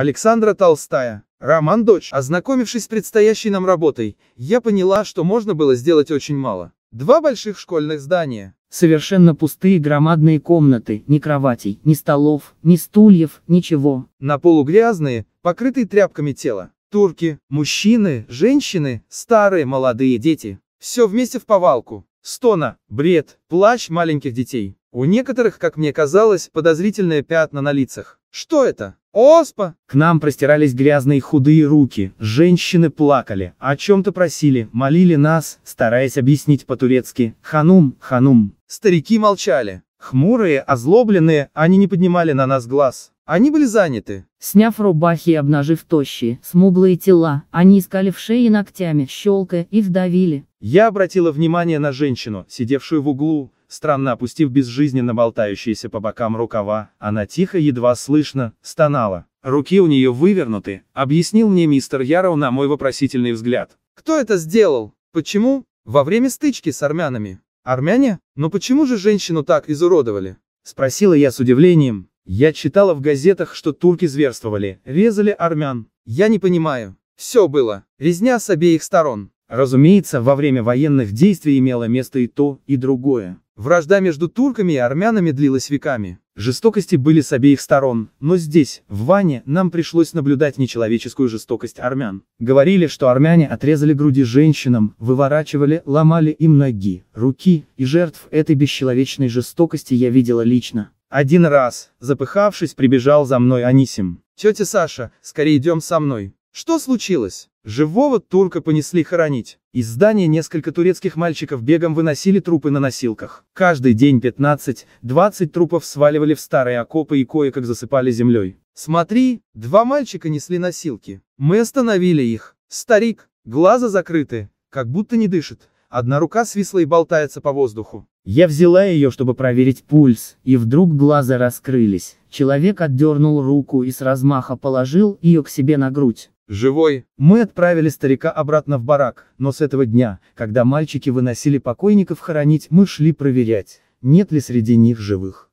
Александра Толстая. Роман «Дочь». Ознакомившись с предстоящей нам работой, я поняла, что можно было сделать очень мало. Два больших школьных здания. Совершенно пустые громадные комнаты, ни кроватей, ни столов, ни стульев, ничего. На полу грязные, покрытые тряпками тела. Турки, мужчины, женщины, старые, молодые дети. Все вместе в повалку. Стона, бред, плач маленьких детей. У некоторых, как мне казалось, подозрительные пятна на лицах. Что это? Оспа! К нам простирались грязные худые руки, женщины плакали, о чем-то просили, молили нас, стараясь объяснить по-турецки «Ханум, ханум». Старики молчали. Хмурые, озлобленные, они не поднимали на нас глаз. Они были заняты. Сняв рубахи и обнажив тощие, смуглые тела, они искали в шее ногтями, щелкая, их давили. Я обратила внимание на женщину, сидевшую в углу, странно опустив безжизненно болтающиеся по бокам рукава, она тихо, едва слышно, стонала. «Руки у нее вывернуты», — объяснил мне мистер Яроу на мой вопросительный взгляд. «Кто это сделал? Почему? Во время стычки с армянами. Армяне? Но почему же женщину так изуродовали?» Спросила я с удивлением. Я читала в газетах, что турки зверствовали, резали армян. Я не понимаю. Все было. Резня с обеих сторон. Разумеется, во время военных действий имело место и то, и другое. Вражда между турками и армянами длилась веками. Жестокости были с обеих сторон, но здесь, в Ване, нам пришлось наблюдать нечеловеческую жестокость армян. Говорили, что армяне отрезали груди женщинам, выворачивали, ломали им ноги, руки, и жертв этой бесчеловечной жестокости я видела лично. Один раз, запыхавшись, прибежал за мной Анисим. «Тетя Саша, скорее идем со мной». Что случилось? Живого турка понесли хоронить. Из здания несколько турецких мальчиков бегом выносили трупы на носилках. Каждый день 15-20 трупов сваливали в старые окопы и кое-как засыпали землей. Смотри, два мальчика несли носилки. Мы остановили их. Старик, глаза закрыты, как будто не дышит. Одна рука свисла и болтается по воздуху. Я взяла ее, чтобы проверить пульс, и вдруг глаза раскрылись. Человек отдернул руку и с размаха положил ее к себе на грудь живой. Мы отправили старика обратно в барак, но с этого дня, когда мальчики выносили покойников хоронить, мы шли проверять, нет ли среди них живых.